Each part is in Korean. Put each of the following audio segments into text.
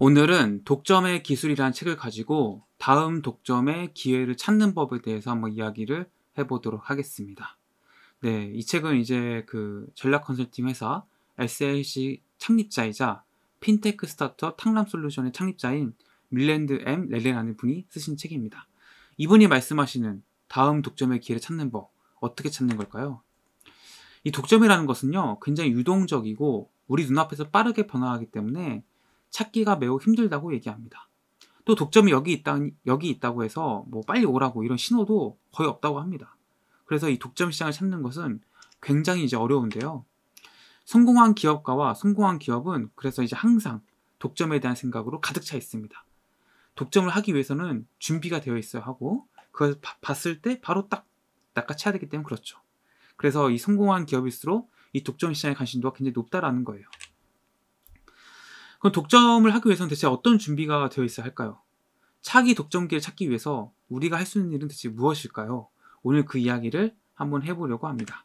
오늘은 독점의 기술이라는 책을 가지고 다음 독점의 기회를 찾는 법에 대해서 한번 이야기를 해보도록 하겠습니다. 네, 이 책은 이제 그 전략 컨설팅 회사 SLC 창립자이자 핀테크 스타트업 탕람 솔루션의 창립자인 밀랜드 M 렐레라는 분이 쓰신 책입니다. 이분이 말씀하시는 다음 독점의 기회를 찾는 법 어떻게 찾는 걸까요? 이 독점이라는 것은요, 굉장히 유동적이고 우리 눈앞에서 빠르게 변화하기 때문에 찾기가 매우 힘들다고 얘기합니다. 또 독점이 여기 있다 여기 있다고 해서 뭐 빨리 오라고 이런 신호도 거의 없다고 합니다. 그래서 이 독점 시장을 찾는 것은 굉장히 이제 어려운데요. 성공한 기업가와 성공한 기업은 그래서 이제 항상 독점에 대한 생각으로 가득 차 있습니다. 독점을 하기 위해서는 준비가 되어 있어야 하고 그걸 봤을 때 바로 딱 낚아채야 되기 때문에 그렇죠. 그래서 이 성공한 기업일수록 이 독점 시장의 관심도가 굉장히 높다라는 거예요. 그럼 독점을 하기 위해서는 대체 어떤 준비가 되어 있어야 할까요? 차기 독점기를 찾기 위해서 우리가 할 수 있는 일은 대체 무엇일까요? 오늘 그 이야기를 한번 해보려고 합니다.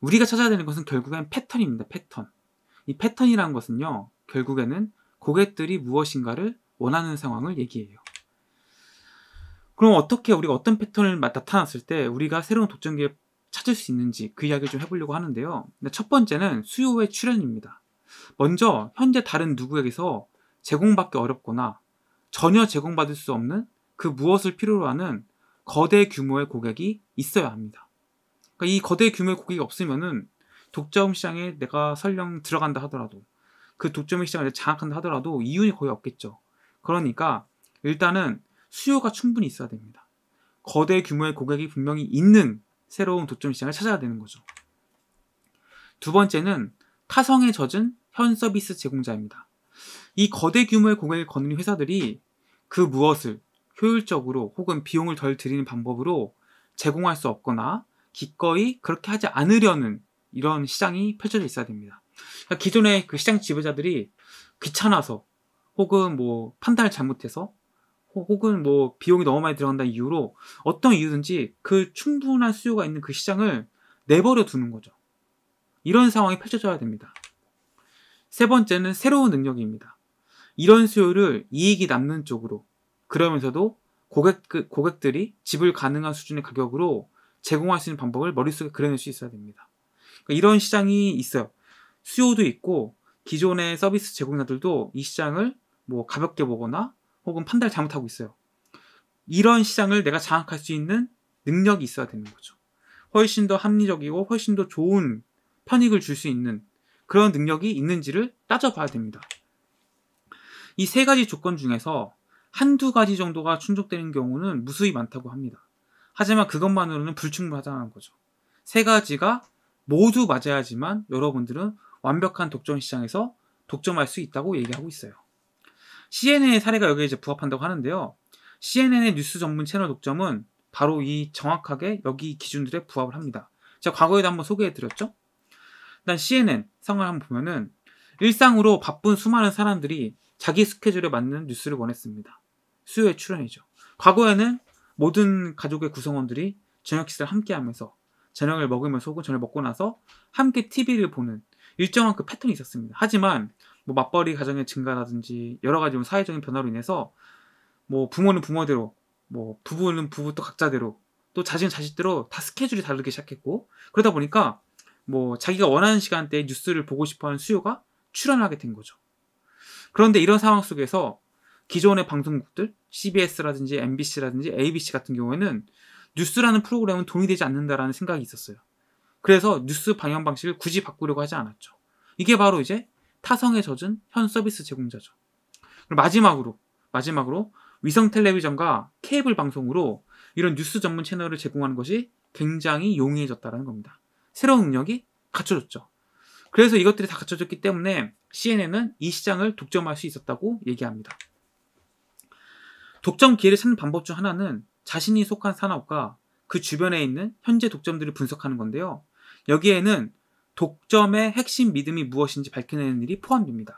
우리가 찾아야 되는 것은 결국엔 패턴입니다. 패턴. 이 패턴이라는 것은요, 결국에는 고객들이 무엇인가를 원하는 상황을 얘기해요. 그럼 어떻게 우리가 어떤 패턴을 나타났을 때 우리가 새로운 독점기를 찾을 수 있는지 그 이야기를 좀 해보려고 하는데요. 네, 첫 번째는 수요의 출현입니다. 먼저 현재 다른 누구에게서 제공받기 어렵거나 전혀 제공받을 수 없는 그 무엇을 필요로 하는 거대 규모의 고객이 있어야 합니다. 그러니까 이 거대 규모의 고객이 없으면은 독점 시장에 내가 설령 들어간다 하더라도 그 독점 시장을 장악한다 하더라도 이윤이 거의 없겠죠. 그러니까 일단은 수요가 충분히 있어야 됩니다. 거대 규모의 고객이 분명히 있는 새로운 독점 시장을 찾아야 되는 거죠. 두 번째는 타성에 젖은 현 서비스 제공자입니다. 이 거대 규모의 공약을 거는 회사들이 그 무엇을 효율적으로 혹은 비용을 덜 들이는 방법으로 제공할 수 없거나 기꺼이 그렇게 하지 않으려는 이런 시장이 펼쳐져 있어야 됩니다. 그러니까 기존의 그 시장 지배자들이 귀찮아서 혹은 뭐 판단을 잘못해서 혹은 뭐 비용이 너무 많이 들어간다는 이유로 어떤 이유든지 그 충분한 수요가 있는 그 시장을 내버려 두는 거죠. 이런 상황이 펼쳐져야 됩니다. 세 번째는 새로운 능력입니다. 이런 수요를 이익이 남는 쪽으로 그러면서도 고객, 그 고객들이 지불 가능한 수준의 가격으로 제공할 수 있는 방법을 머릿속에 그려낼 수 있어야 됩니다. 그러니까 이런 시장이 있어요. 수요도 있고 기존의 서비스 제공자들도 이 시장을 뭐 가볍게 보거나 혹은 판단을 잘못하고 있어요. 이런 시장을 내가 장악할 수 있는 능력이 있어야 되는 거죠. 훨씬 더 합리적이고 훨씬 더 좋은 편익을 줄 수 있는 그런 능력이 있는지를 따져봐야 됩니다. 이 세 가지 조건 중에서 한두 가지 정도가 충족되는 경우는 무수히 많다고 합니다. 하지만 그것만으로는 불충분하다는 거죠. 세 가지가 모두 맞아야지만 여러분들은 완벽한 독점 시장에서 독점할 수 있다고 얘기하고 있어요. CNN의 사례가 여기에 이제 부합한다고 하는데요. CNN의 뉴스 전문 채널 독점은 바로 이 정확하게 여기 기준들에 부합을 합니다. 제가 과거에도 한번 소개해 드렸죠. 일단 CNN 상황을 한번 보면은 일상으로 바쁜 수많은 사람들이 자기 스케줄에 맞는 뉴스를 원했습니다. 수요일 출연이죠. 과거에는 모든 가족의 구성원들이 저녁 식사를 함께 하면서 저녁을 먹으면서 혹은 저녁을 먹고 나서 함께 TV를 보는 일정한 그 패턴이 있었습니다. 하지만 뭐 맞벌이 가정의 증가라든지 여러 가지 뭐 사회적인 변화로 인해서 뭐 부모는 부모대로 뭐 부부는 부부 또 각자대로 또 자신은 자식대로 다 스케줄이 다르게 시작했고 그러다 보니까 뭐 자기가 원하는 시간대에 뉴스를 보고 싶어하는 수요가 출연하게된 거죠. 그런데 이런 상황 속에서 기존의 방송국들 CBS라든지 MBC라든지 ABC 같은 경우에는 뉴스라는 프로그램은 돈이 되지 않는다라는 생각이 있었어요. 그래서 뉴스 방영 방식을 굳이 바꾸려고 하지 않았죠. 이게 바로 이제 타성에 젖은 현 서비스 제공자죠. 그리고 마지막으로 마지막으로 위성 텔레비전과 케이블 방송으로 이런 뉴스 전문 채널을 제공하는 것이 굉장히 용이해졌다는 겁니다. 새로운 능력이 갖춰졌죠. 그래서 이것들이 다 갖춰졌기 때문에 CNN은 이 시장을 독점할 수 있었다고 얘기합니다. 독점 기회를 찾는 방법 중 하나는 자신이 속한 산업과 그 주변에 있는 현재 독점들을 분석하는 건데요. 여기에는 독점의 핵심 믿음이 무엇인지 밝혀내는 일이 포함됩니다.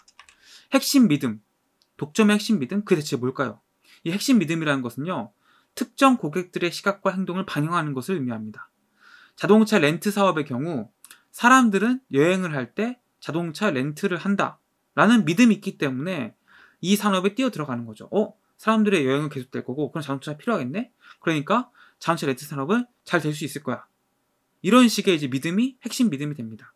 핵심 믿음, 독점의 핵심 믿음, 그 대체 뭘까요? 이 핵심 믿음이라는 것은요, 특정 고객들의 시각과 행동을 반영하는 것을 의미합니다. 자동차 렌트 사업의 경우 사람들은 여행을 할 때 자동차 렌트를 한다라는 믿음이 있기 때문에 이 산업에 뛰어 들어가는 거죠. 어? 사람들의 여행은 계속될 거고 그럼 자동차가 필요하겠네? 그러니까 자동차 렌트 산업은 잘 될 수 있을 거야. 이런 식의 이제 믿음이 핵심 믿음이 됩니다.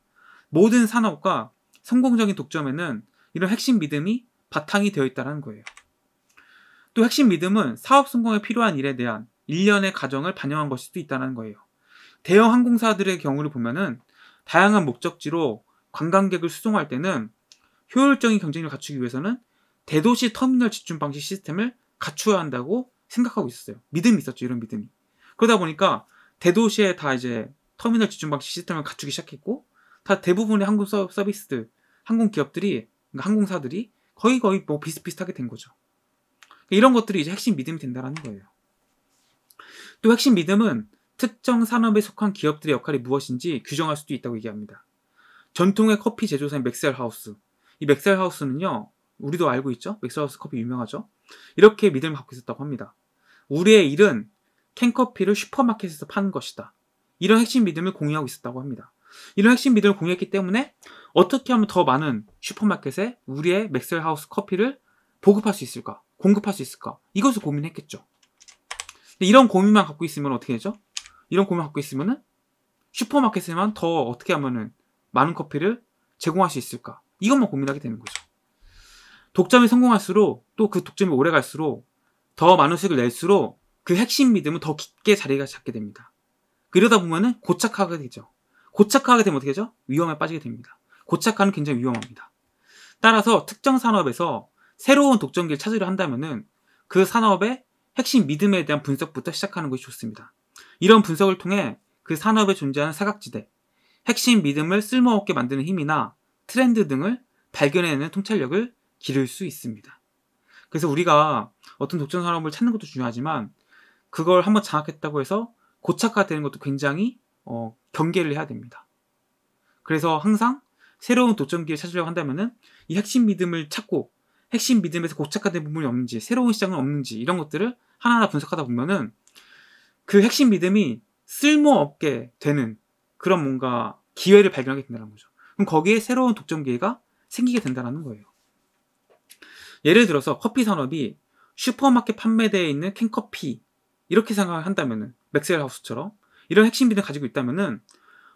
모든 산업과 성공적인 독점에는 이런 핵심 믿음이 바탕이 되어 있다는 거예요. 또 핵심 믿음은 사업 성공에 필요한 일에 대한 일련의 가정을 반영한 것일 수도 있다는 거예요. 대형 항공사들의 경우를 보면은 다양한 목적지로 관광객을 수송할 때는 효율적인 경쟁력을 갖추기 위해서는 대도시 터미널 집중 방식 시스템을 갖추어야 한다고 생각하고 있었어요. 믿음이 있었죠. 이런 믿음이. 그러다 보니까 대도시에 다 이제 터미널 집중 방식 시스템을 갖추기 시작했고 다 대부분의 항공 서비스들, 항공 기업들이 그러니까 항공사들이 거의 거의 뭐 비슷비슷하게 된 거죠. 그러니까 이런 것들이 이제 핵심 믿음이 된다라는 거예요. 또 핵심 믿음은 특정 산업에 속한 기업들의 역할이 무엇인지 규정할 수도 있다고 얘기합니다. 전통의 커피 제조사인 맥셀하우스. 이 맥셀하우스는요, 우리도 알고 있죠? 맥셀하우스 커피 유명하죠? 이렇게 믿음을 갖고 있었다고 합니다. 우리의 일은 캔커피를 슈퍼마켓에서 파는 것이다. 이런 핵심 믿음을 공유하고 있었다고 합니다. 이런 핵심 믿음을 공유했기 때문에 어떻게 하면 더 많은 슈퍼마켓에 우리의 맥셀하우스 커피를 보급할 수 있을까? 공급할 수 있을까? 이것을 고민했겠죠. 이런 고민만 갖고 있으면 어떻게 되죠? 이런 고민을 갖고 있으면은 슈퍼마켓에만 더 어떻게 하면은 많은 커피를 제공할 수 있을까? 이것만 고민하게 되는 거죠. 독점이 성공할수록 또 그 독점이 오래 갈수록 더 많은 수익을 낼수록 그 핵심 믿음은 더 깊게 자리가 잡게 됩니다. 그러다 보면은 고착화가 되죠. 고착화하게 되면 어떻게 되죠? 위험에 빠지게 됩니다. 고착화는 굉장히 위험합니다. 따라서 특정 산업에서 새로운 독점기를 찾으려 한다면은 그 산업의 핵심 믿음에 대한 분석부터 시작하는 것이 좋습니다. 이런 분석을 통해 그 산업에 존재하는 사각지대, 핵심 믿음을 쓸모없게 만드는 힘이나 트렌드 등을 발견해내는 통찰력을 기를 수 있습니다. 그래서 우리가 어떤 독점 산업을 찾는 것도 중요하지만 그걸 한번 장악했다고 해서 고착화되는 것도 굉장히 어, 경계를 해야 됩니다. 그래서 항상 새로운 독점기를 찾으려고 한다면이 핵심 믿음을 찾고 핵심 믿음에서 고착화된 부분이 없는지 새로운 시장은 없는지 이런 것들을 하나하나 분석하다 보면은 그 핵심 믿음이 쓸모없게 되는 그런 뭔가 기회를 발견하게 된다는 거죠. 그럼 거기에 새로운 독점 기회가 생기게 된다는 거예요. 예를 들어서 커피 산업이 슈퍼마켓 판매대에 있는 캔커피 이렇게 생각한다면은 을맥웰 하우스처럼 이런 핵심 비을 가지고 있다면은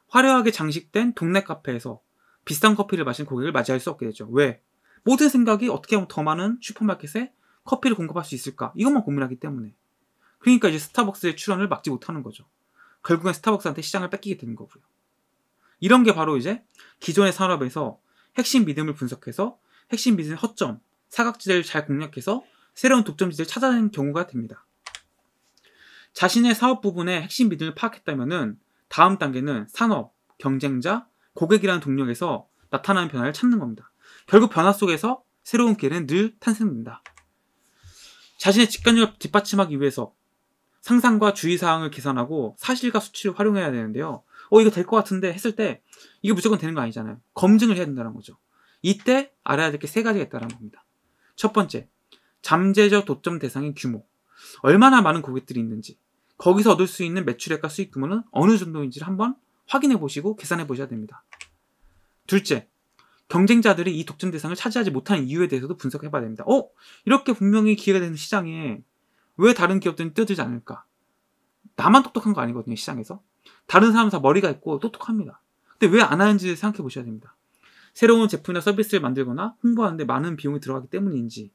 화려하게 장식된 동네 카페에서 비싼 커피를 마신 고객을 맞이할 수 없게 되죠. 왜? 모든 생각이 어떻게 하면 더 많은 슈퍼마켓에 커피를 공급할 수 있을까? 이것만 고민하기 때문에. 그러니까 이제 스타벅스의 출연을 막지 못하는 거죠. 결국엔 스타벅스한테 시장을 뺏기게 되는 거고요. 이런 게 바로 이제 기존의 산업에서 핵심 믿음을 분석해서 핵심 믿음 허점, 사각지대를 잘 공략해서 새로운 독점지대를 찾아내는 경우가 됩니다. 자신의 사업 부분의 핵심 믿음을 파악했다면 다음 단계는 산업, 경쟁자, 고객이라는 동력에서 나타나는 변화를 찾는 겁니다. 결국 변화 속에서 새로운 기회는 늘 탄생된다. 자신의 직관력을 뒷받침하기 위해서 상상과 주의사항을 계산하고 사실과 수치를 활용해야 되는데요. 어, 이거 될 것 같은데 했을 때 이게 무조건 되는 거 아니잖아요. 검증을 해야 된다는 거죠. 이때 알아야 될 게 세 가지가 있다는 겁니다. 첫 번째, 잠재적 도점 대상의 규모. 얼마나 많은 고객들이 있는지, 거기서 얻을 수 있는 매출액과 수익 규모는 어느 정도인지를 한번 확인해 보시고 계산해 보셔야 됩니다. 둘째, 경쟁자들이 이 독점 대상을 차지하지 못하는 이유에 대해서도 분석해 봐야 됩니다. 어? 이렇게 분명히 기회가 되는 시장에 왜 다른 기업들은 뛰어들지 않을까? 나만 똑똑한 거 아니거든요, 시장에서. 다른 사람 다 머리가 있고 똑똑합니다. 근데 왜 안 하는지 생각해 보셔야 됩니다. 새로운 제품이나 서비스를 만들거나 홍보하는데 많은 비용이 들어가기 때문인지,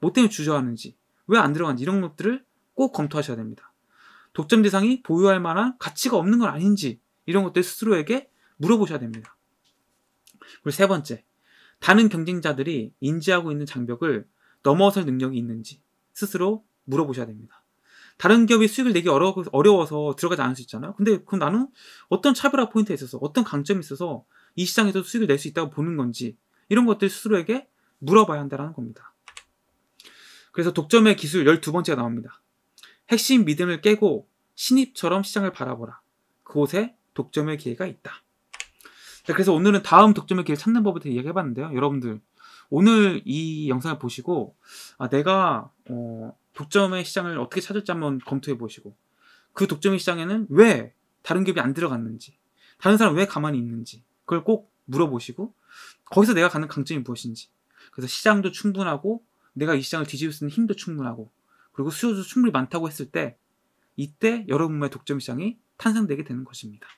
뭐 때문에 주저하는지, 왜 안 들어가는지 이런 것들을 꼭 검토하셔야 됩니다. 독점 대상이 보유할 만한 가치가 없는 건 아닌지 이런 것들 스스로에게 물어보셔야 됩니다. 그리고 세 번째, 다른 경쟁자들이 인지하고 있는 장벽을 넘어설 능력이 있는지 스스로 물어보셔야 됩니다. 다른 기업이 수익을 내기 어려워, 서 들어가지 않을 수 있잖아요. 근데 그럼 나는 어떤 차별화 포인트에 있어서 어떤 강점이 있어서 이 시장에서 수익을 낼 수 있다고 보는 건지 이런 것들 스스로에게 물어봐야 한다는 겁니다. 그래서 독점의 기술 12번째가 나옵니다. 핵심 믿음을 깨고 신입처럼 시장을 바라보라. 그곳에 독점의 기회가 있다. 자, 그래서 오늘은 다음 독점의 기회를 찾는 법에 대해 이야기해봤는데요. 여러분들 오늘 이 영상을 보시고 아, 내가 어, 독점의 시장을 어떻게 찾을지 한번 검토해 보시고 그 독점의 시장에는 왜 다른 기업이 안 들어갔는지 다른 사람 왜 가만히 있는지 그걸 꼭 물어보시고 거기서 내가 가는 강점이 무엇인지 그래서 시장도 충분하고 내가 이 시장을 뒤집을 수 있는 힘도 충분하고 그리고 수요도 충분히 많다고 했을 때 이때 여러분의 독점 시장이 탄생되게 되는 것입니다.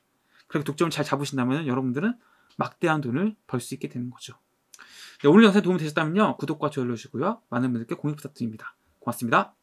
그렇게 독점을 잘 잡으신다면 여러분들은 막대한 돈을 벌 수 있게 되는 거죠. 네, 오늘 영상에 도움이 되셨다면요 구독과 좋아요 눌러주시고요 많은 분들께 공유 부탁드립니다. 고맙습니다.